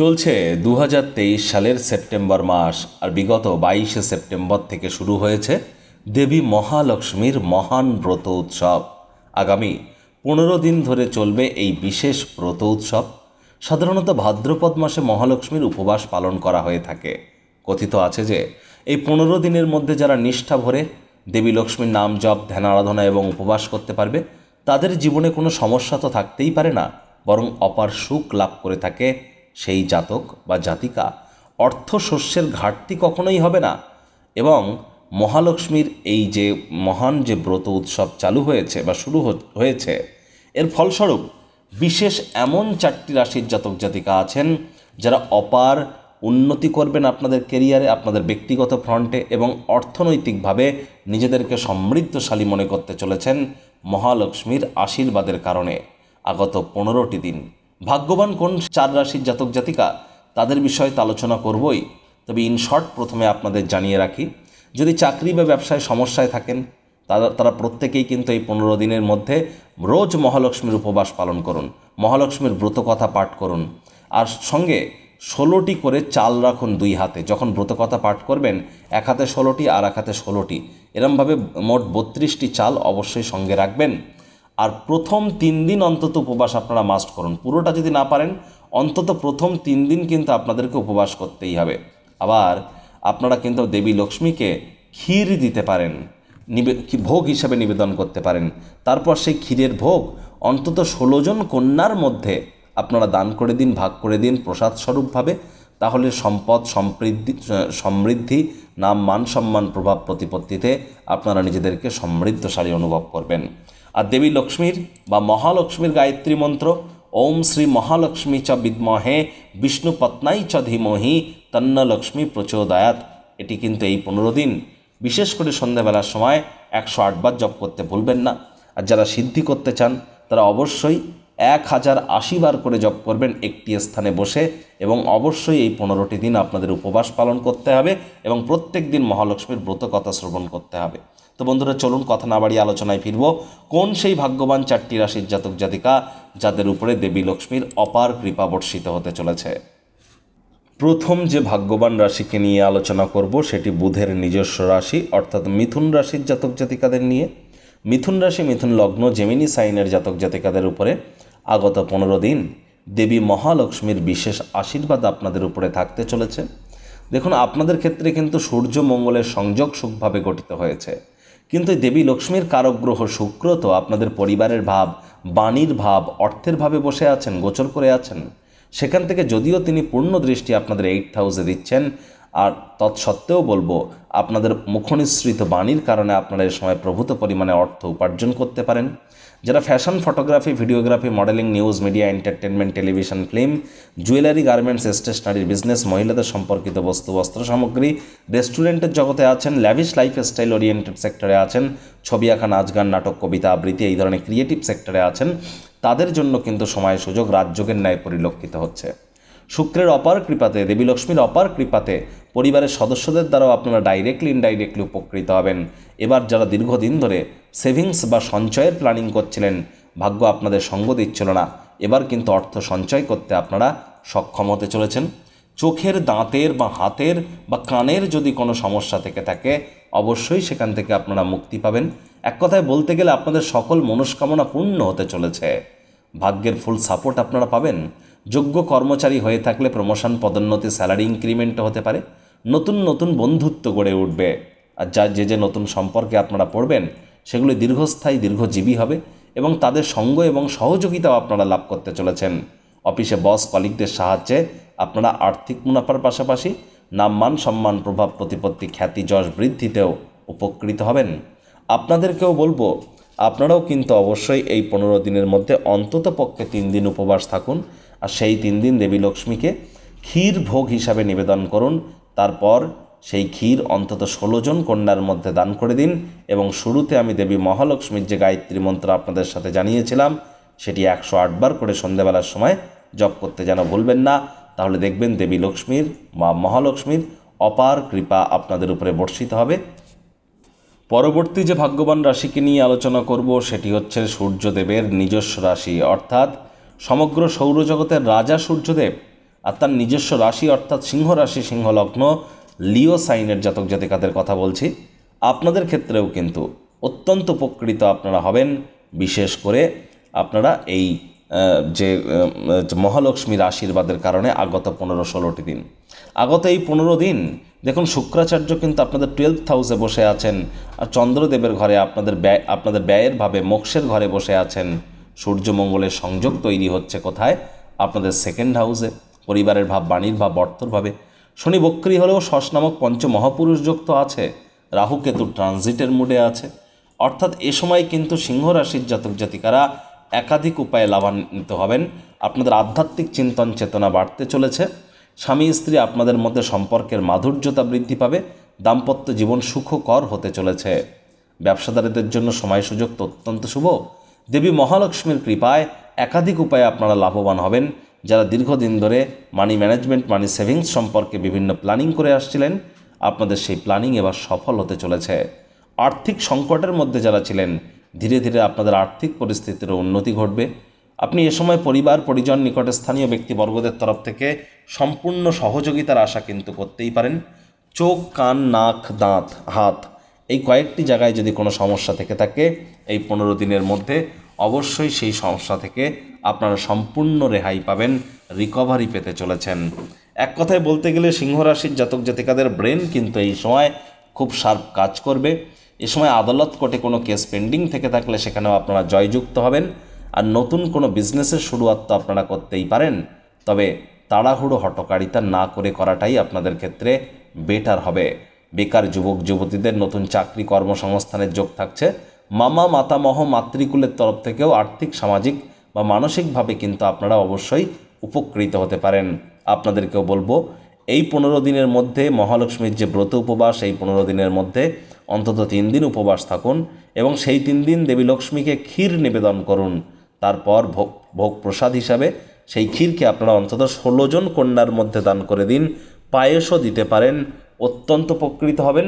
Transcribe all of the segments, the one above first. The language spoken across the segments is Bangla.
চলছে দু সালের সেপ্টেম্বর মাস আর বিগত বাইশে সেপ্টেম্বর থেকে শুরু হয়েছে দেবী মহালক্ষ্মীর মহান ব্রত উৎসব আগামী পনেরো দিন ধরে চলবে এই বিশেষ ব্রত উৎসব সাধারণত ভাদ্রপদ মাসে মহালক্ষ্মীর উপবাস পালন করা হয়ে থাকে কথিত আছে যে এই পনেরো দিনের মধ্যে যারা নিষ্ঠা ভরে দেবী লক্ষ্মীর নাম জপ ধ্যান আরাধনা এবং উপবাস করতে পারবে তাদের জীবনে কোনো সমস্যা তো থাকতেই পারে না বরং অপার সুখ লাভ করে থাকে সেই জাতক বা জাতিকা অর্থ শস্যের ঘাটতি কখনোই হবে না এবং মহালক্ষ্মীর এই যে মহান যে ব্রত উৎসব চালু হয়েছে বা শুরু হয়েছে এর ফলস্বরূপ বিশেষ এমন চারটি রাশির জাতক জাতিকা আছেন যারা অপার উন্নতি করবেন আপনাদের কেরিয়ারে আপনাদের ব্যক্তিগত ফ্রন্টে এবং অর্থনৈতিকভাবে নিজেদেরকে সমৃদ্ধশালী মনে করতে চলেছেন মহালক্ষ্মীর আশীর্বাদের কারণে আগত পনেরোটি দিন ভাগ্যবান কোন চার রাশির জাতক জাতিকা তাদের বিষয়ে তো আলোচনা করবই তবে ইন শর্ট প্রথমে আপনাদের জানিয়ে রাখি যদি চাকরি বা ব্যবসায় সমস্যায় থাকেন তারা তারা প্রত্যেকেই কিন্তু এই পনেরো দিনের মধ্যে রোজ মহালক্ষ্মীর উপবাস পালন করুন মহালক্ষ্মীর ব্রতকথা পাঠ করুন আর সঙ্গে ষোলোটি করে চাল রাখুন দুই হাতে যখন ব্রতকথা পাঠ করবেন এক হাতে ষোলোটি আর এক হাতে ষোলোটি এরমভাবে মোট বত্রিশটি চাল অবশ্যই সঙ্গে রাখবেন আর প্রথম তিন দিন অন্তত উপবাস আপনারা মাস্ট করুন পুরোটা যদি না পারেন অন্তত প্রথম তিন দিন কিন্তু আপনাদেরকে উপবাস করতেই হবে আবার আপনারা কিন্তু দেবী লক্ষ্মীকে ক্ষীর দিতে পারেন নিবে ভোগ হিসাবে নিবেদন করতে পারেন তারপর সেই ক্ষীরের ভোগ অন্তত ষোলোজন কন্যার মধ্যে আপনারা দান করে দিন ভাগ করে দিন প্রসাদ স্বরূপভাবে তাহলে সম্পদ সমৃদ্ধি সমৃদ্ধি নাম মান সম্মান প্রভাব প্রতিপত্তিতে আপনারা নিজেদেরকে সমৃদ্ধশালী অনুভব করবেন আর দেবী লক্ষ্মীর বা মহালক্ষ্মীর গায়ত্রী মন্ত্র ওম শ্রী মহালক্ষ্মী চ বিদ্মহে বিষ্ণু পত্নাই চ ধীমহি তন্ন লক্ষ্মী প্রচোদয়াত এটি কিন্তু এই পনেরো দিন বিশেষ করে সন্ধ্যাবেলার সময় একশো আটবার জপ করতে ভুলবেন না আর যারা সিদ্ধি করতে চান তারা অবশ্যই এক হাজার আশিবার করে জপ করবেন একটি স্থানে বসে এবং অবশ্যই এই পনেরোটি দিন আপনাদের উপবাস পালন করতে হবে এবং প্রত্যেক দিন মহালক্ষ্মীর ব্রত কথা শ্রবণ করতে হবে তো বন্ধুরা চলুন কথা না বাড়িয়ে আলোচনায় ফিরব কোন সেই ভাগ্যবান চারটি রাশির জাতক জাতিকা যাদের উপরে দেবী লক্ষ্মীর অপার কৃপা বর্ষিত হতে চলেছে প্রথম যে ভাগ্যবান রাশিকে নিয়ে আলোচনা করব সেটি বুধের নিজস্ব রাশি অর্থাৎ মিথুন রাশির জাতক জাতিকাদের নিয়ে মিথুন রাশি মিথুন লগ্ন জেমিনি সাইনের জাতক জাতিকাদের উপরে আগত পনেরো দিন দেবী মহালক্ষ্মীর বিশেষ আশীর্বাদ আপনাদের উপরে থাকতে চলেছে দেখুন আপনাদের ক্ষেত্রে কিন্তু সূর্য মঙ্গলের সংযোগ সুখভাবে গঠিত হয়েছে কিন্তু দেবী লক্ষ্মীর কারক গ্রহ শুক্র তো আপনাদের পরিবারের ভাব বাণীর ভাব অর্থের ভাবে বসে আছেন গোচর করে আছেন সেখান থেকে যদিও তিনি পূর্ণ দৃষ্টি আপনাদের এইট হাউসে দিচ্ছেন আর তৎসত্ত্বেও বলবো আপনাদের মুখনিসৃত বাণীর কারণে আপনারা এ সময় প্রভূত পরিমাণে অর্থ উপার্জন করতে পারেন যারা fashion photography videography modelling news media entertainment television film jewellery garments stationery business মহিলাদের সম্পর্কিত বস্তু বস্ত্র সামগ্রী রেস্টুরেন্টের জগতে আছেন ল্যাভিশ লাইফ স্টাইল ওরিয়েন্টেড সেক্টরে আছেন ছবি আঁকা নাচ গান নাটক কবিতা আবৃত্তি এই ধরনের ক্রিয়েটিভ সেক্টরে আছেন তাদের জন্য কিন্তু সময় সুযোগ রাজযোগের ন্যায় পরিলক্ষিত হচ্ছে শুক্রের অপার কৃপাতে দেবী লক্ষ্মীর অপার কৃপাতে পরিবারের সদস্যদের দ্বারাও আপনারা ডাইরেক্টলি ইনডাইরেক্টলি উপকৃত হবেন এবার যারা দীর্ঘদিন ধরে সেভিংস বা সঞ্চয়ের প্ল্যানিং করছিলেন ভাগ্য আপনাদের সঙ্গ দিচ্ছিল না এবার কিন্তু অর্থ সঞ্চয় করতে আপনারা সক্ষম হতে চলেছেন চোখের দাঁতের বা হাতের বা কানের যদি কোনো সমস্যা থেকে থাকে অবশ্যই সেখান থেকে আপনারা মুক্তি পাবেন এক কথায় বলতে গেলে আপনাদের সকল মনস্কামনা পূর্ণ হতে চলেছে ভাগ্যের ফুল সাপোর্ট আপনারা পাবেন যোগ্য কর্মচারী হয়ে থাকলে প্রমোশন পদোন্নতি স্যালারি ইনক্রিমেন্টও হতে পারে নতুন নতুন বন্ধুত্ব গড়ে উঠবে আর যা যে যে নতুন সম্পর্কে আপনারা পড়বেন সেগুলি দীর্ঘস্থায়ী দীর্ঘজীবী হবে এবং তাদের সঙ্গ এবং সহযোগিতাও আপনারা লাভ করতে চলেছেন অফিসে বস কলিগদের সাহায্যে আপনারা আর্থিক মুনাফার পাশাপাশি নামমান সম্মান প্রভাব প্রতিপত্তি খ্যাতি যশ বৃদ্ধিতেও উপকৃত হবেন আপনাদেরকেও বলবো আপনারাও কিন্তু অবশ্যই এই পনেরো দিনের মধ্যে অন্তত পক্ষে তিন দিন উপবাস থাকুন আর সেই তিন দিন দেবী লক্ষ্মীকে ক্ষীর ভোগ হিসাবে নিবেদন করুন তারপর সেই ক্ষীর অন্তত ষোলো জন কন্যার মধ্যে দান করে দিন এবং শুরুতে আমি দেবী মহালক্ষ্মীর যে গায়ত্রী মন্ত্র আপনাদের সাথে জানিয়েছিলাম সেটি একশো আটবার করে সন্ধ্যেবেলার সময় জপ করতে যেন ভুলবেন না তাহলে দেখবেন দেবী লক্ষ্মীর বা মহালক্ষ্মীর অপার কৃপা আপনাদের উপরে বর্ষিত হবে পরবর্তী যে ভাগ্যবান রাশিকে নিয়ে আলোচনা করব সেটি হচ্ছে সূর্যদেবের নিজস্ব রাশি অর্থাৎ সমগ্র সৌরজগতের রাজা সূর্যদেব আর তার নিজস্ব রাশি অর্থাৎ সিংহ রাশি সিংহলগ্ন লিও সাইনের জাতক জাতিকাদের কথা বলছি আপনাদের ক্ষেত্রেও কিন্তু অত্যন্ত উপকৃত আপনারা হবেন বিশেষ করে আপনারা এই যে মহালক্ষ্মী আশীর্বাদের কারণে আগত পনেরো ষোলোটি দিন আগত এই পনেরো দিন দেখুন শুক্রাচার্য কিন্তু আপনাদের টুয়েলভ হাউসে বসে আছেন আর চন্দ্রদেবের ঘরে আপনাদের ব্যয় আপনাদের ব্যয়ের ভাবে মোক্ষের ঘরে বসে আছেন সূর্যমঙ্গলের সংযোগ তৈরি হচ্ছে কোথায় আপনাদের সেকেন্ড হাউসে পরিবারের ভাব বাণীর ভাব বর্তরভাবে শনি বক্রি হলেও শস নামক পঞ্চ মহাপুরুষ যুক্ত আছে রাহু কেতু ট্রানজিটের মুডে আছে অর্থাৎ এ সময় কিন্তু সিংহ রাশির জাতক জাতিকারা একাধিক উপায়ে লাভান্বিত হবেন আপনাদের আধ্যাত্মিক চিন্তন চেতনা বাড়তে চলেছে স্বামী স্ত্রী আপনাদের মধ্যে সম্পর্কের মাধুর্যতা বৃদ্ধি পাবে দাম্পত্য জীবন সুখকর হতে চলেছে ব্যবসাদারীদের জন্য সময় সুযোগ তো অত্যন্ত শুভ দেবী মহালক্ষ্মীর কৃপায় একাধিক উপায়ে আপনারা লাভবান হবেন যারা দীর্ঘদিন ধরে মানি ম্যানেজমেন্ট মানি সেভিংস সম্পর্কে বিভিন্ন প্ল্যানিং করে আসছিলেন আপনাদের সেই প্ল্যানিং এবার সফল হতে চলেছে আর্থিক সংকটের মধ্যে যারা ছিলেন ধীরে ধীরে আপনাদের আর্থিক পরিস্থিতির উন্নতি ঘটবে আপনি এ সময় পরিবার পরিজন নিকটে স্থানীয় ব্যক্তিবর্গদের তরফ থেকে সম্পূর্ণ সহযোগিতার আশা কিন্তু করতেই পারেন চোখ কান নাক দাঁত হাত এই কয়েকটি জায়গায় যদি কোনো সমস্যা থেকে থাকে এই পনেরো দিনের মধ্যে অবশ্যই সেই সমস্যা থেকে আপনারা সম্পূর্ণ রেহাই পাবেন রিকভারি পেতে চলেছেন এক কথায় বলতে গেলে সিংহরাশির জাতক জাতিকাদের ব্রেন কিন্তু এই সময় খুব শার্প কাজ করবে এ সময় আদালত কোর্টে কোনো কেস পেন্ডিং থেকে থাকলে সেখানেও আপনারা জয়যুক্ত হবেন আর নতুন কোনো বিজনেসের শুরুয়াত তো আপনারা করতেই পারেন তবে তাড়াহুড়ো হটকারিতা না করে করাটাই আপনাদের ক্ষেত্রে বেটার হবে বেকার যুবক যুবতীদের নতুন চাকরি কর্মসংস্থানের যোগ থাকছে মামা মাতামহ মাতৃকুলের তরফ থেকেও আর্থিক সামাজিক বা মানসিকভাবে কিন্তু আপনারা অবশ্যই উপকৃত হতে পারেন আপনাদেরকেও বলবো এই পনেরো দিনের মধ্যে মহালক্ষ্মীর যে ব্রত উপবাস এই পনেরো দিনের মধ্যে অন্তত তিন দিন উপবাস থাকুন এবং সেই তিন দিন দেবী লক্ষ্মীকে ক্ষীর নিবেদন করুন তারপর ভোগ ভোগ প্রসাদ হিসাবে সেই ক্ষীরকে আপনারা অন্তত ষোলো জন কন্যার মধ্যে দান করে দিন পায়েসও দিতে পারেন অত্যন্ত উপকৃত হবেন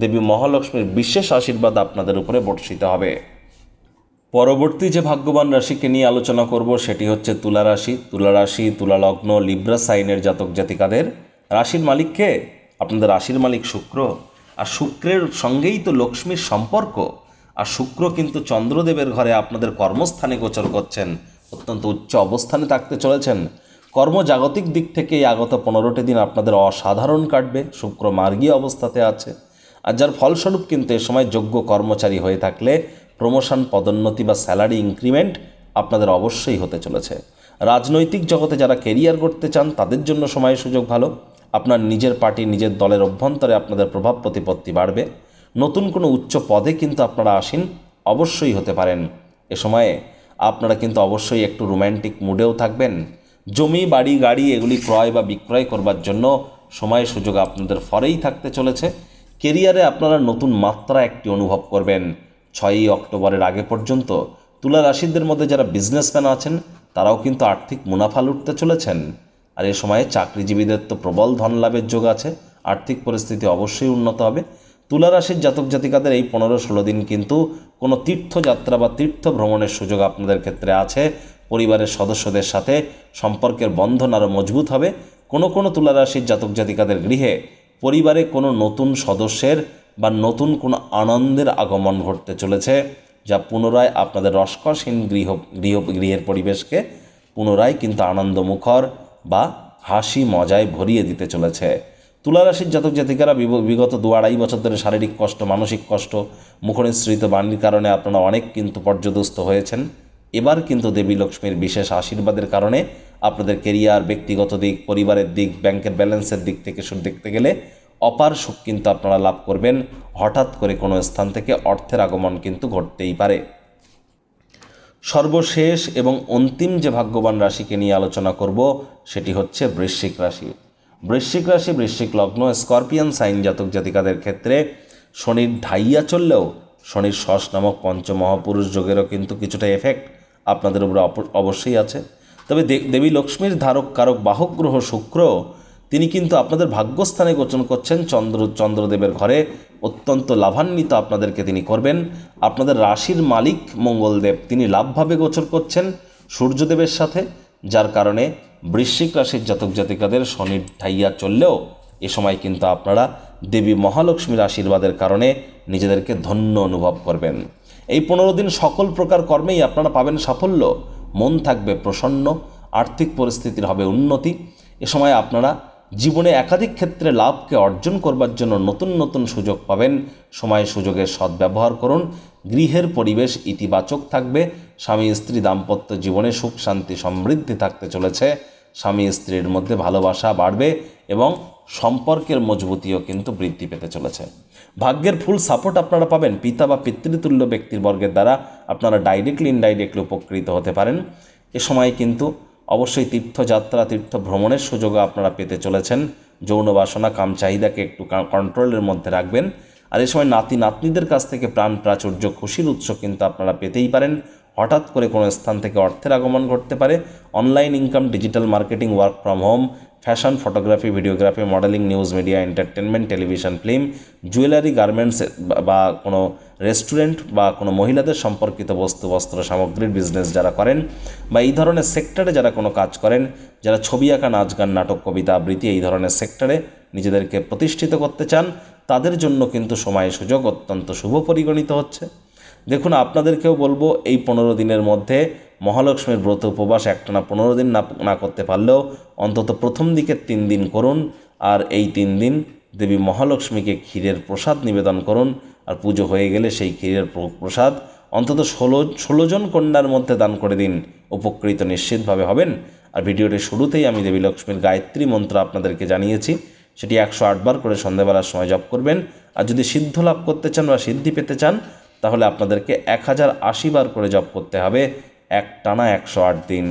দেবী মহালক্ষ্মীর বিশেষ আশীর্বাদ আপনাদের উপরে বর্ষিত হবে পরবর্তী যে ভাগ্যবান রাশিকে নিয়ে আলোচনা করব সেটি হচ্ছে তুলা রাশি তুলা রাশি তুলা লগ্ন লিব্রা সাইনের জাতক জাতিকাদের রাশির মালিককে আপনাদের রাশির মালিক শুক্র আর শুক্রের সঙ্গেই তো লক্ষ্মীর সম্পর্ক আর শুক্র কিন্তু চন্দ্রদেবের ঘরে আপনাদের কর্মস্থানে গোচর করছেন অত্যন্ত উচ্চ অবস্থানে থাকতে চলেছেন কর্মজাগতিক দিক থেকে আগত পনেরোটি দিন আপনাদের অসাধারণ কাটবে শুক্র মার্গীয় অবস্থাতে আছে আর যার ফলস্বরূপ কিন্তু এ সময় যোগ্য কর্মচারী হয়ে থাকলে প্রমোশন পদোন্নতি বা স্যালারি ইনক্রিমেন্ট আপনাদের অবশ্যই হতে চলেছে রাজনৈতিক জগতে যারা কেরিয়ার করতে চান তাদের জন্য সময় সুযোগ ভালো আপনার নিজের পার্টি নিজের দলের অভ্যন্তরে আপনাদের প্রভাব প্রতিপত্তি বাড়বে নতুন কোনো উচ্চ পদে কিন্তু আপনারা আসীন অবশ্যই হতে পারেন এ সময়ে আপনারা কিন্তু অবশ্যই একটু রোম্যান্টিক মুডেও থাকবেন জমি বাড়ি গাড়ি এগুলি ক্রয় বা বিক্রয় করবার জন্য সময় সুযোগ আপনাদের ফরেই থাকতে চলেছে কেরিয়ারে আপনারা নতুন মাত্রা একটি অনুভব করবেন ছয়ই অক্টোবরের আগে পর্যন্ত তুলা রাশিদের মধ্যে যারা বিজনেসম্যান আছেন তারাও কিন্তু আর্থিক মুনাফা লুটতে চলেছেন আর এ সময়ে চাকরিজীবীদের তো প্রবল ধন লাভের যোগ আছে আর্থিক পরিস্থিতি অবশ্যই উন্নত হবে তুলা রাশির জাতক জাতিকাদের এই পনেরো ষোলো দিন কিন্তু কোনো তীর্থযাত্রা বা তীর্থ ভ্রমণের সুযোগ আপনাদের ক্ষেত্রে আছে পরিবারের সদস্যদের সাথে সম্পর্কের বন্ধন আরও মজবুত হবে কোনো কোনো তুলা রাশির জাতক জাতিকাদের গৃহে পরিবারে কোনো নতুন সদস্যের বা নতুন কোনো আনন্দের আগমন ঘটতে চলেছে যা পুনরায় আপনাদের রসকসহীন গৃহ গৃহ গৃহের পরিবেশকে পুনরায় কিন্তু আনন্দমুখর বা হাসি মজায় ভরিয়ে দিতে চলেছে তুলারাশির জাতক জাতিকারা বিগত দু আড়াই বছর ধরে শারীরিক কষ্ট মানসিক কষ্ট মুখনিসৃত বাণীর কারণে আপনারা অনেক কিন্তু পর্যদস্ত হয়েছেন এবার কিন্তু দেবী লক্ষ্মীর বিশেষ আশীর্বাদের কারণে আপনাদের কেরিয়ার ব্যক্তিগত দিক পরিবারের দিক ব্যাংকের ব্যালেন্সের দিক থেকে দেখতে গেলে অপার সুখ কিন্তু আপনারা লাভ করবেন হঠাৎ করে কোনো স্থান থেকে অর্থের আগমন কিন্তু ঘটতেই পারে সর্বশেষ এবং অন্তিম যে ভাগ্যবান রাশিকে নিয়ে আলোচনা করব সেটি হচ্ছে বৃশ্চিক রাশি বৃশ্চিক রাশি বৃশ্চিক লগ্ন স্করপিয়ান সাইন জাতক জাতিকাদের ক্ষেত্রে শনির ঢাইয়া চললেও শনির শস নামক পঞ্চমহাপুরুষ যোগেরও কিন্তু কিছুটা এফেক্ট আপনাদের উপরে অবশ্যই আছে তবে দেবী লক্ষ্মীর ধারক কারক বাহক গ্রহ শুক্র তিনি কিন্তু আপনাদের ভাগ্যস্থানে গোচন করছেন চন্দ্র চন্দ্রদেবের ঘরে অত্যন্ত লাভান্বিত আপনাদেরকে তিনি করবেন আপনাদের রাশির মালিক মঙ্গলদেব তিনি লাভভাবে গোচর করছেন সূর্যদেবের সাথে যার কারণে বৃশ্চিক রাশির জাতক জাতিকাদের শনি ঠাইয়া চললেও এ সময় কিন্তু আপনারা দেবী মহালক্ষ্মীর আশীর্বাদের কারণে নিজেদেরকে ধন্য অনুভব করবেন এই পনেরো দিন সকল প্রকার কর্মেই আপনারা পাবেন সাফল্য মন থাকবে প্রসন্ন আর্থিক পরিস্থিতির হবে উন্নতি এ সময় আপনারা জীবনে একাধিক ক্ষেত্রে লাভকে অর্জন করবার জন্য নতুন নতুন সুযোগ পাবেন সময় সুযোগের সদ্ব্যবহার করুন গৃহের পরিবেশ ইতিবাচক থাকবে স্বামী স্ত্রী দাম্পত্য জীবনে সুখ শান্তি সমৃদ্ধি থাকতে চলেছে স্বামী স্ত্রীর মধ্যে ভালোবাসা বাড়বে এবং সম্পর্কের মজবুতিও কিন্তু বৃদ্ধি পেতে চলেছে ভাগ্যের ফুল সাপোর্ট আপনারা পাবেন পিতা বা পিতৃতুল্য ব্যক্তির বর্গের দ্বারা আপনারা ডাইরেক্টলি ইনডাইরেক্টলি উপকৃত হতে পারেন এ সময় কিন্তু অবশ্যই তীর্থযাত্রা তীর্থ ভ্রমণের সুযোগও আপনারা পেতে চলেছেন যৌন বাসনা কাম চাহিদাকে একটু কন্ট্রোলের মধ্যে রাখবেন আর এ সময় নাতি নাতনিদের কাছ থেকে প্রাণ প্রাচুর্য খুশির উৎস কিন্তু আপনারা পেতেই পারেন হঠাৎ করে কোনো স্থান থেকে অর্থের আগমন ঘটতে পারে online income digital marketing work from home fashion photography videography modelling news media entertainment television film jewellery garments বা কোনো রেস্টুরেন্ট বা কোনো মহিলাদের সম্পর্কিত বস্তু বস্ত্র সামগ্রীর বিজনেস যারা করেন বা এই ধরনের সেক্টরে যারা কোনো কাজ করেন যারা ছবি আঁকা নাচ গান নাটক কবিতা আবৃত্তি এই ধরনের সেক্টরে নিজেদেরকে প্রতিষ্ঠিত করতে চান তাদের জন্য কিন্তু সময় সুযোগ অত্যন্ত শুভ পরিগণিত হচ্ছে দেখুন আপনাদেরকেও বলবো এই পনেরো দিনের মধ্যে মহালক্ষ্মীর ব্রত উপবাস একটানা পনেরো দিন না না করতে পারলেও অন্তত প্রথম দিকের তিন দিন করুন আর এই তিন দিন দেবী মহালক্ষ্মীকে ক্ষীরের প্রসাদ নিবেদন করুন আর পুজো হয়ে গেলে সেই ক্ষীরের প্রসাদ অন্তত ষোলো ষোলো জন কন্যার মধ্যে দান করে দিন উপকৃত নিশ্চিতভাবে হবেন আর ভিডিওটি শুরুতেই আমি দেবী লক্ষ্মীর গায়ত্রী মন্ত্র আপনাদেরকে জানিয়েছি সেটি একশো আটবার করে সন্ধ্যাবেলার সময় জপ করবেন আর যদি সিদ্ধ লাভ করতে চান বা সিদ্ধি পেতে চান তাহলে আপনাদেরকে এক হাজার আশি বার করে জপ করতে হবে এক টানা একশো আট দিন